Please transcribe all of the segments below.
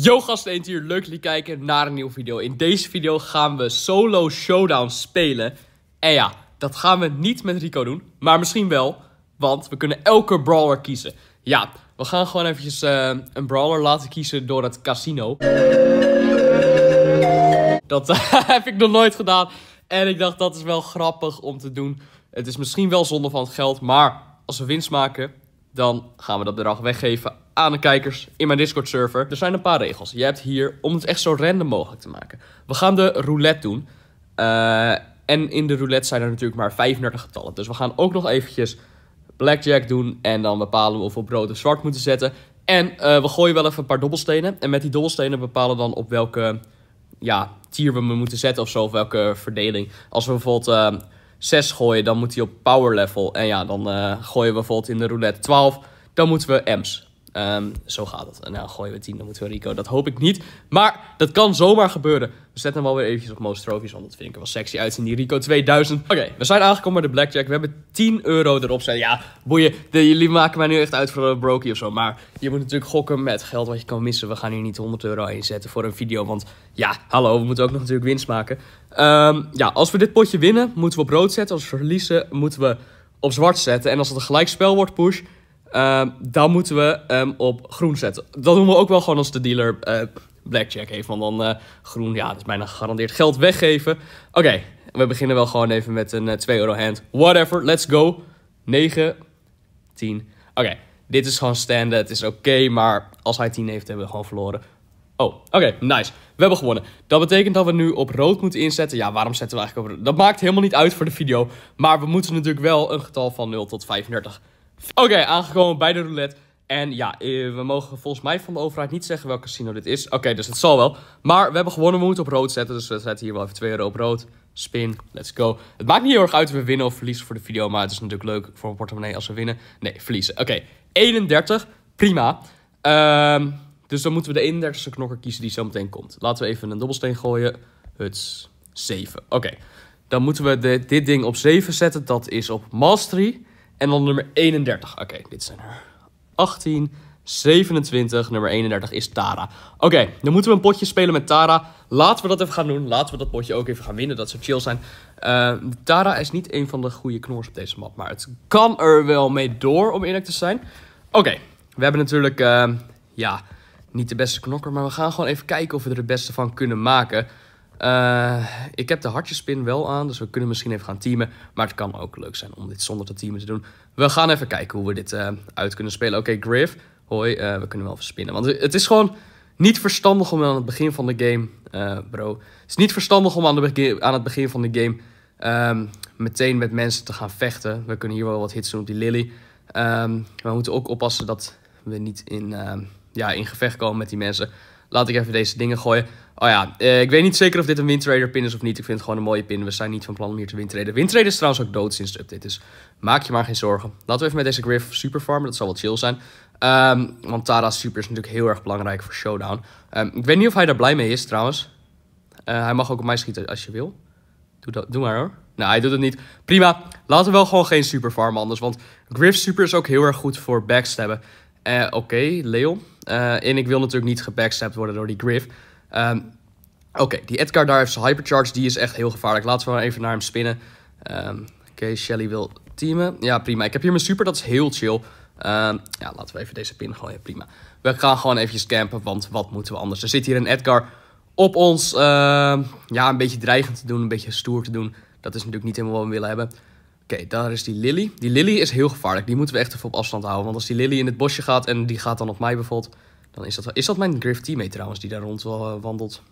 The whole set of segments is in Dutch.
Yo gasten eentje hier, leuk jullie kijken naar een nieuwe video. In deze video gaan we solo showdown spelen. En ja, dat gaan we niet met Rico doen, maar misschien wel, want we kunnen elke brawler kiezen. Ja, we gaan gewoon eventjes eh, een brawler laten kiezen door het casino. Dat heb ik nog nooit gedaan en ik dacht dat is wel grappig om te doen. Het is misschien wel zonde van het geld, maar als we winst maken, dan gaan we dat bedrag weggeven aan de kijkers in mijn Discord server. Er zijn een paar regels. Je hebt hier, om het echt zo random mogelijk te maken. We gaan de roulette doen. Eh, en in de roulette zijn er natuurlijk maar 35 getallen. Dus we gaan ook nog eventjes blackjack doen. En dan bepalen we of we op rood of zwart moeten zetten. En eh, we gooien wel even een paar dobbelstenen. En met die dobbelstenen bepalen we dan op welke ja, tier we me moeten zetten of zo. Of welke verdeling. Als we bijvoorbeeld uh, eh, 6 gooien, dan moet die op power level. En ja, dan gooien we bijvoorbeeld in de roulette 12. Dan moeten we M's. Ehm, zo gaat het. nou, gooien we 10, dan moeten we Rico. Dat hoop ik niet. Maar dat kan zomaar gebeuren. We zetten hem wel weer eventjes op Most Trophies, want dat vind ik er wel sexy uitzien. Die Rico 2000. Oké, we zijn aangekomen bij de Blackjack. We hebben 10 euro erop zijn. Ja, boeien. De, jullie maken mij nu echt uit voor een brokie of zo. Maar je moet natuurlijk gokken met geld wat je kan missen. We gaan hier niet 100 euro inzetten voor een video. Want ja, hallo, we moeten ook nog natuurlijk winst maken. Ehm, ja, als we dit potje winnen, moeten we op rood zetten. Als we verliezen, moeten we op zwart zetten. En als het een gelijkspel wordt, push Ehm, dan moeten we hem op groen zetten. Dat doen we ook wel gewoon als de dealer eh, blackjack heeft. Want dan eh, groen, ja, dat is bijna gegarandeerd geld weggeven. Oké, we beginnen wel gewoon even met een 2 eh, euro hand. Whatever, let's go. 9, 10. Oké, dit is gewoon standaard. Het is oké, maar als hij 10 heeft, hebben we gewoon verloren. Oh, oké, nice. We hebben gewonnen. Dat betekent dat we nu op rood moeten inzetten. Ja, waarom zetten we eigenlijk op rood? Dat maakt helemaal niet uit voor de video. Maar we moeten natuurlijk wel een getal van 0 tot 35 Oké, aangekomen bij de roulette. En ja, eh, we mogen volgens mij van de overheid niet zeggen welk casino dit is. Oké, dus het zal wel. Maar we hebben gewonnen, we moeten op rood zetten. Dus we zetten hier wel even 2 euro op rood. Spin, let's go. Het maakt niet heel erg uit of we winnen of verliezen voor de video. Maar het is natuurlijk leuk voor een portemonnee als we winnen. Nee, verliezen. Oké, 31. Prima. Ehm, dus dan moeten we de 31ste knokker kiezen die zo meteen komt. Laten we even een dobbelsteen gooien. Het 7. Oké, dan moeten we de, dit ding op 7 zetten. Dat is op Mastery. En dan nummer 31. Oké, dit zijn er 18, 27. Nummer 31 is Tara. Oké, dan moeten we een potje spelen met Tara. Laten we dat even gaan doen. Laten we dat potje ook even gaan winnen. Dat ze chill zijn. Eh, Tara is niet een van de goede knors op deze map. Maar het kan er wel mee door, om eerlijk te zijn. Oké, we hebben natuurlijk... Eh, ja, niet de beste knokker. Maar we gaan gewoon even kijken of we er de beste van kunnen maken. Eh, ik heb de hartjespin wel aan, dus we kunnen misschien even gaan teamen. Maar het kan ook leuk zijn om dit zonder te teamen te doen. We gaan even kijken hoe we dit eh, uit kunnen spelen. Oké, Griff. Hoi, eh, we kunnen wel even spinnen. Want het is gewoon niet verstandig om aan het begin van de game... bro, het is niet verstandig om aan, de aan het begin van de game... Ehm, meteen met mensen te gaan vechten. We kunnen hier wel wat hits doen op die Lily. Um, we moeten ook oppassen dat we niet in, ehm, ja, in gevecht komen met die mensen... Laat ik even deze dingen gooien. Oh ja, eh, ik weet niet zeker of dit een Wintrader pin is of niet. Ik vind het gewoon een mooie pin. We zijn niet van plan om hier te wintraden. Wintraden is trouwens ook dood sinds de update. Dus maak je maar geen zorgen. Laten we even met deze Griff super farmen. Dat zal wel chill zijn. Ehm, want Tara's super is natuurlijk heel erg belangrijk voor Showdown. Ehm, ik weet niet of hij daar blij mee is trouwens. Eh, hij mag ook op mij schieten als je wil. Doe, dat, doe maar hoor. Nou, hij doet het niet. Prima. Laten we wel gewoon geen super farmen anders. Want Griff super is ook heel erg goed voor backstabben. Eh, oké, okay, Leon. Eh, en ik wil natuurlijk niet gebackstapt worden door die Griff. Ehm, oké, die Edgar daar heeft zijn hypercharge. Die is echt heel gevaarlijk. Laten we even naar hem spinnen. Ehm, oké, Shelly wil teamen. Ja, prima. Ik heb hier mijn super. Dat is heel chill. Ehm, ja, laten we even deze pin gooien. Prima. We gaan gewoon even campen, want wat moeten we anders? Er zit hier een Edgar op ons. ja, een beetje dreigend te doen, een beetje stoer te doen. Dat is natuurlijk niet helemaal wat we willen hebben. Oké, daar is die Lily. Die Lily is heel gevaarlijk. Die moeten we echt even op afstand houden. Want als die Lily in het bosje gaat en die gaat dan op mij bijvoorbeeld... Dan is dat... Is dat mijn Griff teammate trouwens die daar rond eh, wandelt?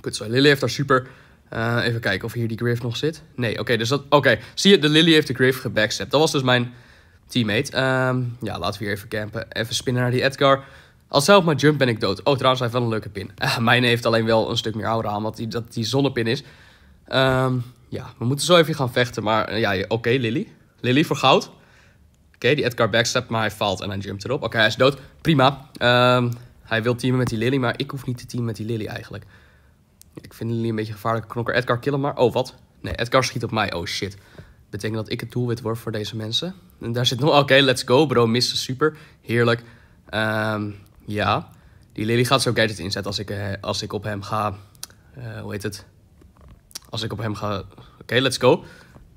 Kut, zo. Lily heeft daar super... Eh, even kijken of hier die Griff nog zit. Nee, oké. dus dat... Oké, zie je, de Lily heeft de Griff gebackstept. Dat was dus mijn teammate. Ehm, ja, laten we hier even campen. Even spinnen naar die Edgar. Als zelf maar jump ben ik dood. Oh, trouwens, hij heeft wel een leuke pin. Uh, mijn heeft alleen wel een stuk meer aura aan, want die, dat die zonnepin is. Ehm... Ja, we moeten zo even gaan vechten. Maar eh, ja, oké, Lily. Lily voor goud. Oké, die Edgar backstept maar hij faalt en hij jumpt erop. Oké, hij is dood. Prima. Ehm, hij wil teamen met die Lily, maar ik hoef niet te teamen met die Lily eigenlijk. Ik vind Lily een beetje gevaarlijke knokker. Edgar, killen maar. Oh, wat? Nee, Edgar schiet op mij. Oh, shit. Betekent dat ik het doelwit word voor deze mensen? En daar zit nog... Oké, let's go, bro. Missen, super. Heerlijk. Ehm, ja. Die Lily gaat zo gadget inzetten als ik, eh, als ik op hem ga. Eh, hoe heet het? Als ik op hem ga... Oké, let's go.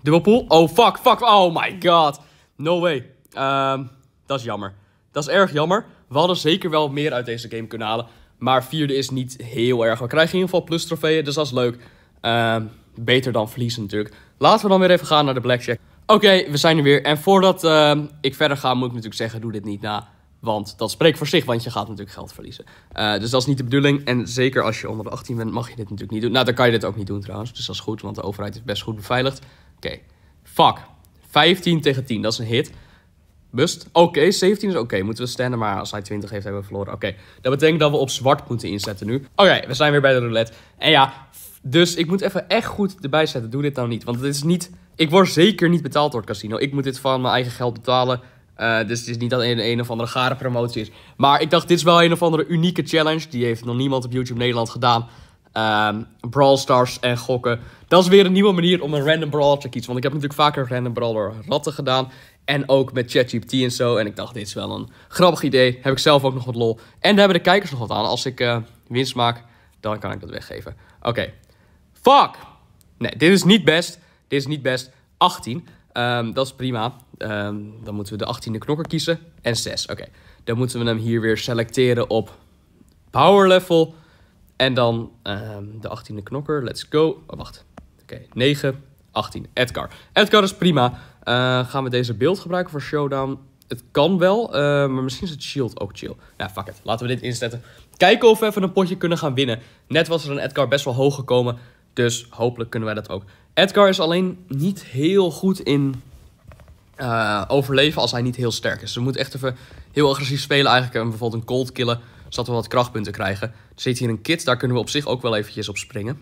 Dubbelpool. Oh, fuck, fuck. Oh my god. No way. Ehm, dat is jammer. Dat is erg jammer. We hadden zeker wel meer uit deze game kunnen halen. Maar vierde is niet heel erg. We krijgen in ieder geval plus trofeeën, dus dat is leuk. Ehm, beter dan verliezen natuurlijk. Laten we dan weer even gaan naar de blackjack. Oké, we zijn er weer. En voordat ehm, ik verder ga, moet ik natuurlijk zeggen, doe dit niet na. Want dat spreekt voor zich, want je gaat natuurlijk geld verliezen. Eh, dus dat is niet de bedoeling. En zeker als je onder de 18 bent, mag je dit natuurlijk niet doen. Nou, dan kan je dit ook niet doen trouwens. Dus dat is goed, want de overheid is best goed beveiligd. Oké, fuck. 15 tegen 10, dat is een hit. Bust. Oké, 17 is oké. Moeten we standen, maar als hij 20 heeft, hebben we verloren. Oké, dat betekent dat we op zwart moeten inzetten nu. Oké, we zijn weer bij de roulette. En ja, dus ik moet even echt goed erbij zetten. Doe dit nou niet, want het is niet... Ik word zeker niet betaald door het casino. Ik moet dit van mijn eigen geld betalen. Eh, dus het is niet dat een, een of andere gare promotie is. Maar ik dacht, dit is wel een of andere unieke challenge. Die heeft nog niemand op YouTube Nederland gedaan. Um, Brawl Stars en gokken. Dat is weer een nieuwe manier om een random brawler te kiezen. Want ik heb natuurlijk vaker random brawler ratten gedaan. En ook met ChatGPT en zo. En ik dacht, dit is wel een grappig idee. Heb ik zelf ook nog wat lol. En daar hebben de kijkers nog wat aan. Als ik uh, winst maak, dan kan ik dat weggeven. Oké. Fuck! Nee, dit is niet best. Dit is niet best. 18. Ehm, dat is prima. Ehm, dan moeten we de 18e knokker kiezen. En 6, oké. Dan moeten we hem hier weer selecteren op power level. En dan ehm, de 18e knokker. Let's go. Oh, wacht. Oké, 9, 18. Edgar. Edgar is prima. Eh, gaan we deze beeld gebruiken voor showdown? Het kan wel, eh, maar misschien is het shield ook chill. Nou, fuck it. Laten we dit inzetten. Kijken of we even een potje kunnen gaan winnen. Net was er een Edgar best wel hoog gekomen. Dus hopelijk kunnen wij dat ook. Edgar is alleen niet heel goed in eh, overleven als hij niet heel sterk is. Dus we moeten echt even heel agressief spelen eigenlijk. En bijvoorbeeld een cold killen, zodat we wat krachtpunten krijgen. Er zit hier een kit, daar kunnen we op zich ook wel eventjes op springen.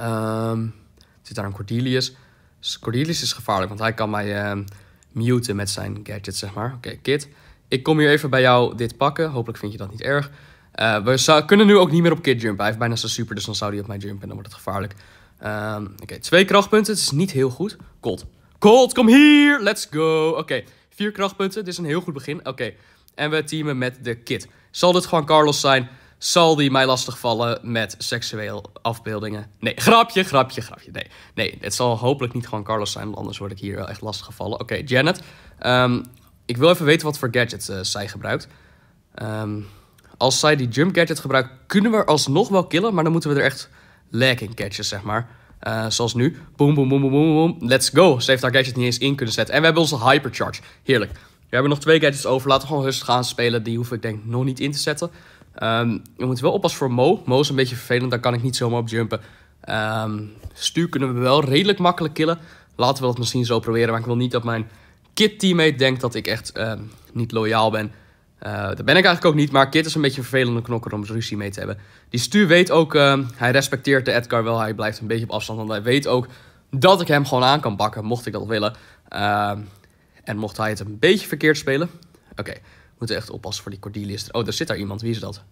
Um, zit daar een Cordelius. Dus Cordelius is gevaarlijk, want hij kan mij uh, muten met zijn gadget, zeg maar. Oké, kit. Ik kom hier even bij jou dit pakken. Hopelijk vind je dat niet erg. Eh, we kunnen nu ook niet meer op kit jumpen. Hij heeft bijna zijn super, dus dan zou hij op mij jumpen en dan wordt het gevaarlijk. Ehm, oké, twee krachtpunten. Het is niet heel goed. Cold. Colt, kom hier! Let's go! Oké, vier krachtpunten. Dit is een heel goed begin. Oké, en we teamen met de kid. Zal dit gewoon Carlos zijn? Zal die mij lastigvallen met seksueel afbeeldingen? Nee, grapje, grapje, grapje. Nee, nee, het zal hopelijk niet gewoon Carlos zijn, want anders word ik hier wel echt lastiggevallen. Oké, Janet. Ehm, ik wil even weten wat voor gadget eh, zij gebruikt. Ehm, als zij die jump gadget gebruikt, kunnen we alsnog wel killen, maar dan moeten we er echt lag in catchen, zeg maar. Eh, zoals nu. Boom, boom, boom, boom, boom, Let's go. Ze heeft haar gadget niet eens in kunnen zetten. En we hebben onze hypercharge. Heerlijk. We hebben nog twee gadgets over. Laten we gewoon rustig gaan spelen. Die hoef ik denk nog niet in te zetten. Um, we moeten wel oppassen voor Mo. Mo is een beetje vervelend. Daar kan ik niet zomaar op jumpen. Ehm, stuur kunnen we wel redelijk makkelijk killen. Laten we dat misschien zo proberen. Maar ik wil niet dat mijn kit teammate denkt dat ik echt ehm, niet loyaal ben. Uh, dat ben ik eigenlijk ook niet, maar Kit is een beetje een vervelende knokker om ruzie mee te hebben. Die stuur weet ook, eh, hij respecteert de Edgar wel, hij blijft een beetje op afstand. Want hij weet ook dat ik hem gewoon aan kan bakken, mocht ik dat willen. Eh, en mocht hij het een beetje verkeerd spelen. Oké, okay, we moeten echt oppassen voor die Cordelius. Oh, daar zit daar iemand, wie is dat?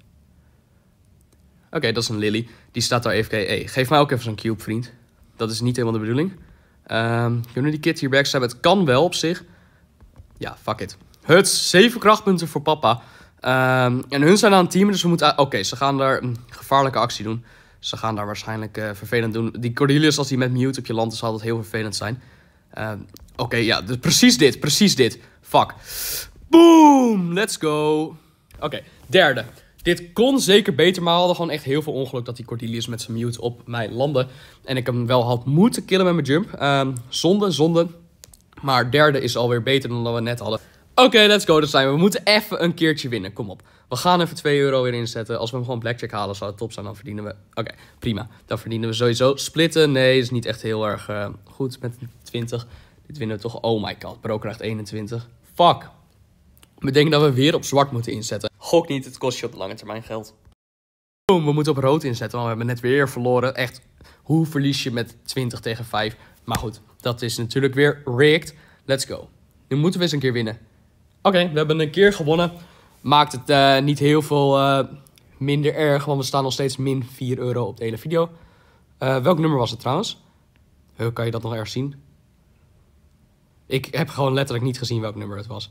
Oké, dat is een Lily. Die staat daar even. geef mij ook even zo'n cube, vriend. Dat is niet helemaal de bedoeling. Ehm, kunnen die Kit hier backstabben? Het kan wel op zich. Ja, fuck it. Huts, zeven krachtpunten voor papa. Ehm, en hun zijn aan het teamen, dus we moeten... Ah, oké, ze gaan daar een gevaarlijke actie doen. Ze gaan daar waarschijnlijk eh, vervelend doen. Die Cordelius, als hij met Mute op je land is, zal dat heel vervelend zijn. Ehm, oké, ja, dus precies dit, precies dit. Fuck. Boom, let's go. Oké, derde. Dit kon zeker beter, maar we hadden gewoon echt heel veel ongeluk dat die Cordelius met zijn mute op mij landde. En ik hem wel had moeten killen met mijn jump. Ehm, zonde, zonde. Maar derde is alweer beter dan dat we net hadden. Oké, let's go. Dat zijn we. We moeten even een keertje winnen. Kom op. We gaan even 2 euro weer inzetten. Als we hem gewoon blackjack halen, zou het top zijn. Dan verdienen we... Oké, prima. Dan verdienen we sowieso. Splitten, nee, is niet echt heel erg eh, goed met 20. Dit winnen we toch... Oh my god, bro krijgt 21. Fuck. We denken dat we weer op zwart moeten inzetten. Gok niet, het kost je op lange termijn geld. Boom, we moeten op rood inzetten, want we hebben net weer verloren. Echt, hoe verlies je met 20 tegen 5? Maar goed, dat is natuurlijk weer rigged. Let's go. Nu moeten we eens een keer winnen. Oké, we hebben een keer gewonnen. Maakt het eh, niet heel veel eh, minder erg, want we staan nog steeds min 4 euro op de hele video. Eh, welk nummer was het trouwens? Hoe kan je dat nog ergens zien? Ik heb gewoon letterlijk niet gezien welk nummer het was.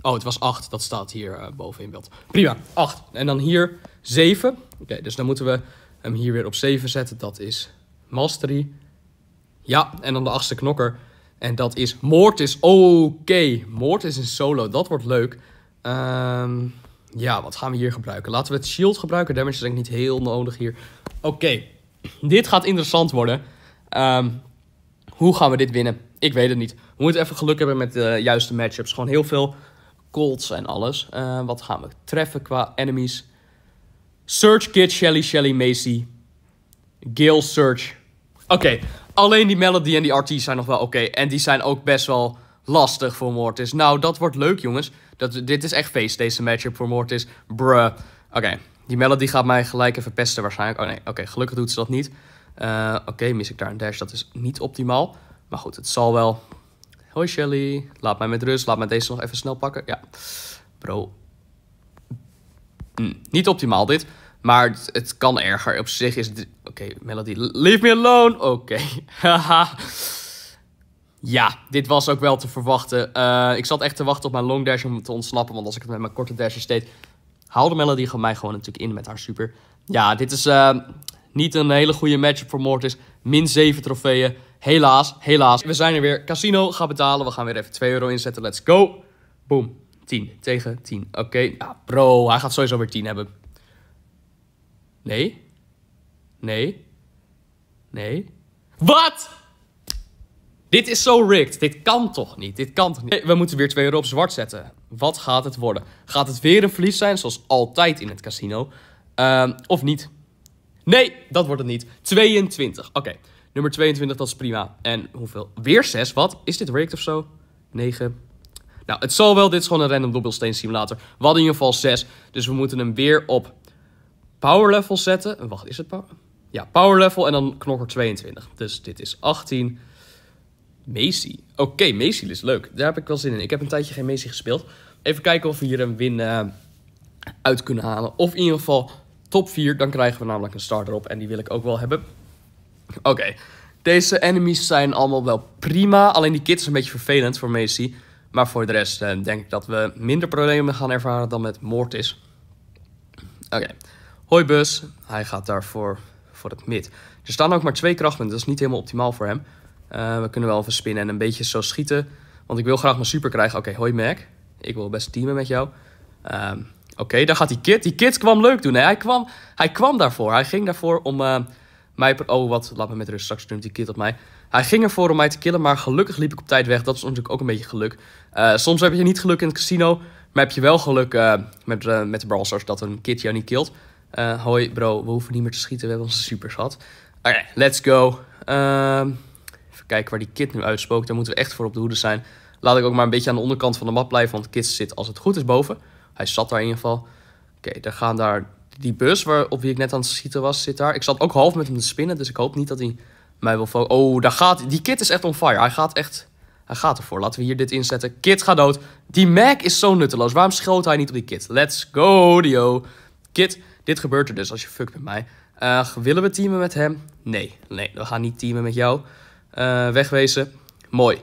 Oh, het was 8. Dat staat hier boven in beeld. Prima, 8. En dan hier 7. Oké, dus dan moeten we hem hier weer op 7 zetten. Dat is Mastery. Ja, en dan de achtste knokker. En dat is Mortis. Oké, Mortis in solo. Dat wordt leuk. Ehm, ja, wat gaan we hier gebruiken? Laten we het shield gebruiken. Damage is denk ik niet heel nodig hier. Oké, dit gaat interessant worden. Ehm, hoe gaan we dit winnen? Ik weet het niet. We moeten even geluk hebben met de juiste matchups. Gewoon heel veel Colts en alles. Eh, wat gaan we treffen qua enemies? Search Kid, Shelly, Shelly, Macy. Gale Search. Oké, Alleen die Melody en die RT zijn nog wel oké. En die zijn ook best wel lastig voor Mortis. Nou, dat wordt leuk, jongens. Dat, dit is echt feest, deze matchup voor Mortis. Bruh. Oké, die Melody gaat mij gelijk even pesten waarschijnlijk. Oh nee, oké, gelukkig doet ze dat niet. Eh, oké, mis ik daar een dash. Dat is niet optimaal. Maar goed, het zal wel. Hoi Shelly. Laat mij met rust. Laat mij deze nog even snel pakken. Ja. Bro. Hm, niet optimaal dit. Maar het, het, kan erger. Op zich is okay, Melody. Leave me alone. Oké. Okay. Haha. ja, dit was ook wel te verwachten. Eh, ik zat echt te wachten op mijn long dash om te ontsnappen. Want als ik het met mijn korte dashes deed, haalde Melody mij gewoon natuurlijk in met haar super. Ja, dit is eh, niet een hele goede matchup voor Mortis. Min 7 trofeeën. Helaas, helaas. We zijn er weer. Casino gaat betalen. We gaan weer even 2 euro inzetten. Let's go. Boom. 10 tegen 10. Oké. Okay. Nou, bro, hij gaat sowieso weer 10 hebben. Nee? Nee. Nee. Wat? Dit is zo rigged. Dit kan toch niet? Dit kan toch niet? We moeten weer twee euro op zwart zetten. Wat gaat het worden? Gaat het weer een verlies zijn, zoals altijd in het casino? Ehm, of niet? Nee, dat wordt het niet. 22. Oké, nummer 22, dat is prima. En hoeveel? Weer 6. Wat? Is dit rigged of zo? 9. Nou, het zal wel. Dit is gewoon een random dobbelsteen simulator. We hadden in ieder geval 6. Dus we moeten hem weer op power level zetten. Wacht, is het power? Ja, power level en dan knokker 22. Dus dit is 18. Macy. Oké, okay, Macy is leuk. Daar heb ik wel zin in. Ik heb een tijdje geen Macy gespeeld. Even kijken of we hier een win eh, uit kunnen halen. Of in ieder geval top 4. Dan krijgen we namelijk een starter op. En die wil ik ook wel hebben. Oké. Deze enemies zijn allemaal wel prima. Alleen die kit is een beetje vervelend voor Macy. Maar voor de rest eh, denk ik dat we minder problemen gaan ervaren dan met Mortis. Oké. Hoi bus. Hij gaat daarvoor voor het mid. Er staan ook maar twee krachtpunten, dat is niet helemaal optimaal voor hem. Eh, we kunnen wel even spinnen en een beetje zo schieten. Want ik wil graag mijn super krijgen. Oké, hoi Mac. Ik wil best teamen met jou. Ehm, oké, okay, daar gaat die kid. Die kid kwam leuk doen. Hè? Hij, kwam, hij kwam daarvoor. Hij ging daarvoor om uh, mij... Oh, wat. Laat me met rust. Straks doet die kid op mij. Hij ging ervoor om mij te killen, maar gelukkig liep ik op tijd weg. Dat is natuurlijk ook een beetje geluk. Eh, soms heb je niet geluk in het casino, maar heb je wel geluk met, met de Brawl dat een kid jou niet kilt. Eh, hoi bro, we hoeven niet meer te schieten, we hebben onze super gehad. Oké, let's go. Ehm, even kijken waar die kit nu uitspookt, daar moeten we echt voor op de hoede zijn. Laat ik ook maar een beetje aan de onderkant van de map blijven, want kit zit als het goed is boven. Hij zat daar in ieder geval. Oké, daar gaan daar die bus waar, op wie ik net aan het schieten was, zit daar. Ik zat ook half met hem te spinnen, dus ik hoop niet dat hij mij wil Oh, daar gaat... Die kit is echt on fire. Hij gaat echt... Hij gaat ervoor. Laten we hier dit inzetten. Kit gaat dood. Die Mac is zo nutteloos. Waarom schoot hij niet op die kit? Let's go, Dio. Kit dit gebeurt er dus als je fuckt met mij. Eh, willen we teamen met hem? Nee, nee, we gaan niet teamen met jou. Eh, wegwezen. Mooi.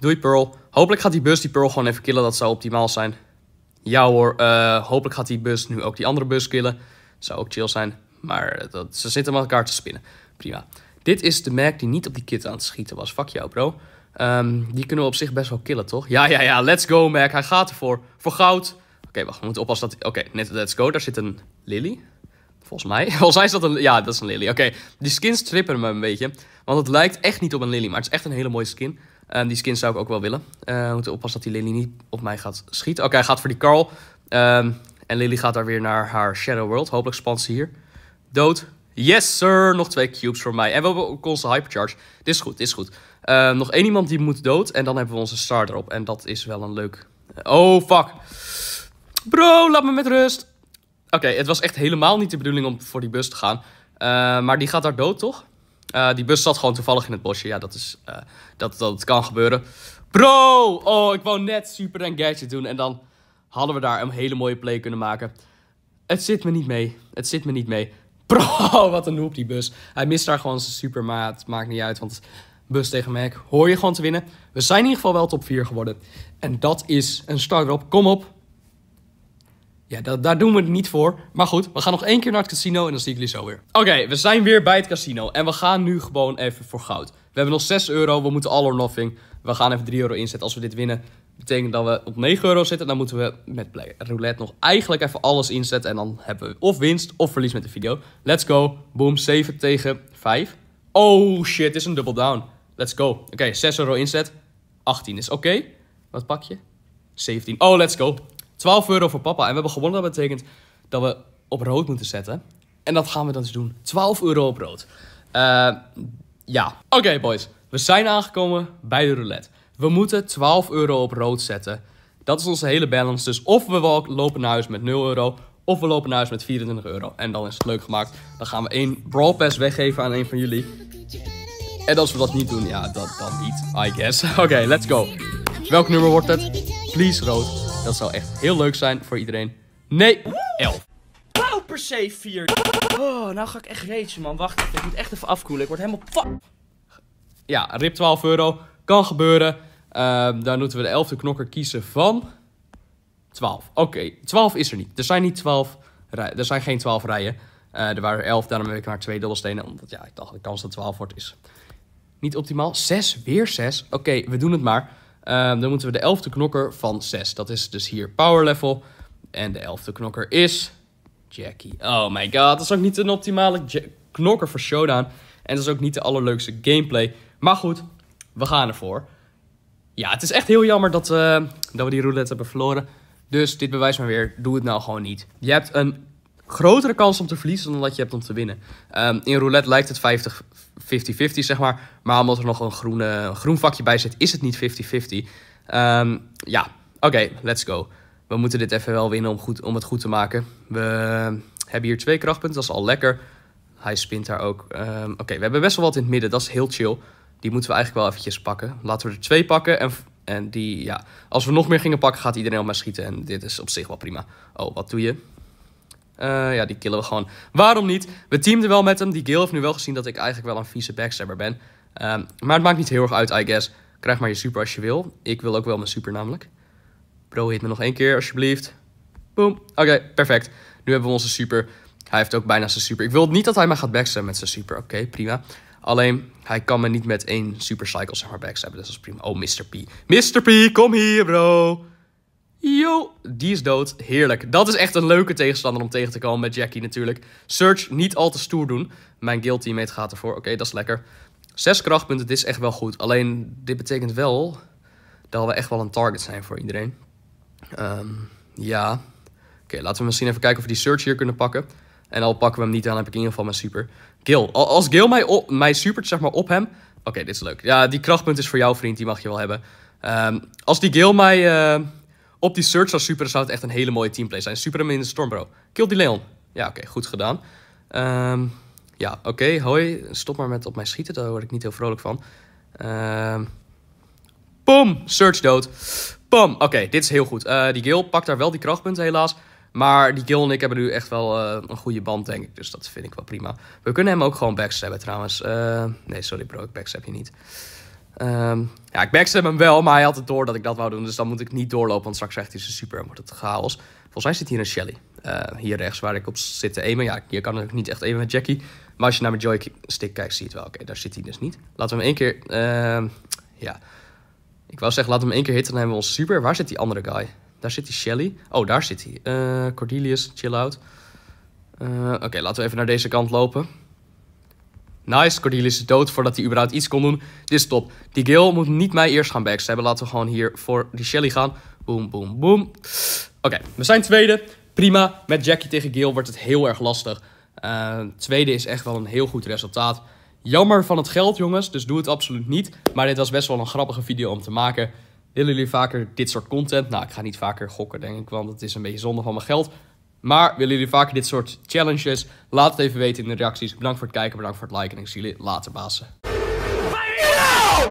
Doei Pearl. Hopelijk gaat die bus die Pearl gewoon even killen. Dat zou optimaal zijn. Jou hoor, eh, hopelijk gaat die bus nu ook die andere bus killen. Zou ook chill zijn. Maar dat, ze zitten met elkaar te spinnen. Prima. Dit is de merk die niet op die kit aan het schieten was. Fuck jou bro. Ehm, die kunnen we op zich best wel killen, toch? Ja, ja, ja. Let's go, Mac. Hij gaat ervoor. Voor goud. Oké, wacht, we moeten oppassen dat... Oké, net Let's Go, daar zit een Lily. Volgens mij. Volgens mij is dat een... Ja, dat is een Lily. Oké, die skins trippen me een beetje. Want het lijkt echt niet op een Lily, maar het is echt een hele mooie skin. Um, die skin zou ik ook wel willen. Ehm, we moeten oppassen dat die Lily niet op mij gaat schieten. Oké, hij gaat voor die Carl. Ehm, en Lily gaat daar weer naar haar Shadow World. Hopelijk spant ze hier. Dood. Yes, sir. Nog twee cubes voor mij. En we hebben ook onze hypercharge. Dit is goed, dit is goed. nog één iemand die moet dood. En dan hebben we onze star erop. En dat is wel een leuk... Oh, fuck. Bro, laat me met rust. Oké, het was echt helemaal niet de bedoeling om voor die bus te gaan. Eh, maar die gaat daar dood, toch? Eh, die bus zat gewoon toevallig in het bosje. Ja, dat, is, eh, dat, dat kan gebeuren. Bro! Oh, ik wou net super en gadget doen. En dan hadden we daar een hele mooie play kunnen maken. Het zit me niet mee. Het zit me niet mee. Bro, wat een noob die bus. Hij mist daar gewoon zijn super, maar het maakt niet uit. Want bus tegen Mac hoor je gewoon te winnen. We zijn in ieder geval wel top 4 geworden. En dat is een start erop. Kom op. Ja, dat, daar doen we het niet voor. Maar goed, we gaan nog één keer naar het casino en dan zie ik jullie zo weer. Oké, we zijn weer bij het casino en we gaan nu gewoon even voor goud. We hebben nog 6 euro, we moeten all or nothing. We gaan even 3 euro inzetten. Als we dit winnen, betekent dat we op 9 euro zitten. Dan moeten we met roulette nog eigenlijk even alles inzetten. En dan hebben we of winst of verlies met de video. Let's go. Boom, 7 tegen 5. Oh shit, dit is een double down. Let's go. Oké, 6 euro inzet. 18 is oké. Wat pak je? 17. Oh, let's go. 12 euro voor papa. En we hebben gewonnen. Dat betekent dat we op rood moeten zetten. En dat gaan we dan eens dus doen. 12 euro op rood. Eh, ja. Oké, boys. We zijn aangekomen bij de roulette. We moeten 12 euro op rood zetten. Dat is onze hele balance. Dus of we lopen naar huis met 0 euro. Of we lopen naar huis met 24 euro. En dan is het leuk gemaakt. Dan gaan we één Brawl Pass weggeven aan een van jullie. En als we dat niet doen, ja, dat dan niet. I guess. Oké, let's go. Welk nummer wordt het? Please, rood. Dat zou echt heel leuk zijn voor iedereen. Nee, 11. Wauw, per se 4. Oh, nou ga ik echt racen, man. Wacht ik moet echt even afkoelen. Ik word helemaal Ja, rip 12 euro. Kan gebeuren. Dan ehm, dan moeten we de 11e knokker kiezen van 12. Oké, 12 is er niet. Er zijn, niet 12 er zijn geen 12 rijen. Uh, er waren 11, daarom heb ik maar twee dobbelstenen. Omdat ja, ik dacht de kans dat 12 wordt is niet optimaal. 6, weer 6. Oké, we doen het maar. Ehm, dan moeten we de elfde knokker van 6. Dat is dus hier power level. En de elfde knokker is Jackie. Oh my god, dat is ook niet een optimale knokker voor Showdown. En dat is ook niet de allerleukste gameplay. Maar goed, we gaan ervoor. Ja, het is echt heel jammer dat, eh, dat we die roulette hebben verloren. Dus dit bewijst maar weer, doe het nou gewoon niet. Je hebt een grotere kans om te verliezen dan dat je hebt om te winnen. Ehm, in roulette lijkt het 50-50, zeg maar. Maar omdat er nog een, groene, groen vakje bij zit, is het niet 50-50. Ehm, ja, oké, let's go. We moeten dit even wel winnen om, goed, om het goed te maken. We hebben hier twee krachtpunten, dat is al lekker. Hij spint daar ook. Ehm, oké, we hebben best wel wat in het midden, dat is heel chill. Die moeten we eigenlijk wel eventjes pakken. Laten we er twee pakken en en die, ja, als we nog meer gingen pakken, gaat iedereen al maar schieten. En dit is op zich wel prima. Oh, wat doe je? Uh, ja, die killen we gewoon. Waarom niet? We teamden wel met hem. Die Gil heeft nu wel gezien dat ik eigenlijk wel een vieze backstabber ben. Ehm, maar het maakt niet heel erg uit, I guess. Krijg maar je super als je wil. Ik wil ook wel mijn super namelijk. Bro, hit me nog één keer, alsjeblieft. Boom. Oké, perfect. Nu hebben we onze super. Hij heeft ook bijna zijn super. Ik wil niet dat hij mij gaat backstabben met zijn super. Oké, prima. Alleen, hij kan me niet met één super cycle zeg maar backstabben. Dus dat is prima. Oh, Mr. P. Mr. P, kom hier, bro. Yo, die is dood. Heerlijk. Dat is echt een leuke tegenstander om tegen te komen met Jackie natuurlijk. Search, niet al te stoer doen. Mijn guild teammate gaat ervoor. Oké, dat is lekker. Zes krachtpunten, dit is echt wel goed. Alleen, dit betekent wel dat we echt wel een target zijn voor iedereen. Ehm, ja. Oké, laten we misschien even kijken of we die Search hier kunnen pakken. En al pakken we hem niet aan, heb ik in ieder geval mijn super. Gil, als Gil mij, op, mij supert, zeg maar, op hem... Oké, dit is leuk. Ja, die krachtpunt is voor jou, vriend. Die mag je wel hebben. Ehm, als die Gil mij... Eh, op die search Super zou het echt een hele mooie teamplay zijn. Super in de Stormbro. Kill die Leon. Ja, oké, goed gedaan. Ehm, ja, oké, hoi. Stop maar met op mij schieten, daar word ik niet heel vrolijk van. Um, search dood. Boom, oké, dit is heel goed. Eh, die Gil pakt daar wel die krachtpunten helaas. Maar die Gil en ik hebben nu echt wel eh, een goede band, denk ik. Dus dat vind ik wel prima. We kunnen hem ook gewoon backstabben trouwens. Eh, nee, sorry bro, ik backstab je niet. Um, ja, ik backstab hem wel, maar hij had het door dat ik dat wou doen. Dus dan moet ik niet doorlopen, want straks zegt hij ze super en wordt het chaos. Volgens mij zit hier een Shelly. Eh, hier rechts waar ik op zit te aimen. Ja, je kan ook niet echt even met Jackie. Maar als je naar mijn joystick kijkt, zie je het wel. Oké, daar zit hij dus niet. Laten we hem één keer... Uh, ja. Ik wou zeggen, laten we hem één keer hitten dan hebben we ons super. Waar zit die andere guy? Daar zit die Shelly. Oh, daar zit hij. Uh, Cordelius, chill out. Eh, oké, laten we even naar deze kant lopen. Nice, Cordelis is dood voordat hij überhaupt iets kon doen. Dit is top. Die Gil moet niet mij eerst gaan backstabben. Laten we gewoon hier voor die Shelly gaan. Boom, boom, boom. Oké, we zijn tweede. Prima. Met Jackie tegen Gil wordt het heel erg lastig. Uh, tweede is echt wel een heel goed resultaat. Jammer van het geld, jongens. Dus doe het absoluut niet. Maar dit was best wel een grappige video om te maken. Willen jullie vaker dit soort content? Nou, ik ga niet vaker gokken, denk ik. Want het is een beetje zonde van mijn geld. Maar willen jullie vaker dit soort challenges? Laat het even weten in de reacties. Bedankt voor het kijken, bedankt voor het liken. En ik zie jullie later, bazen.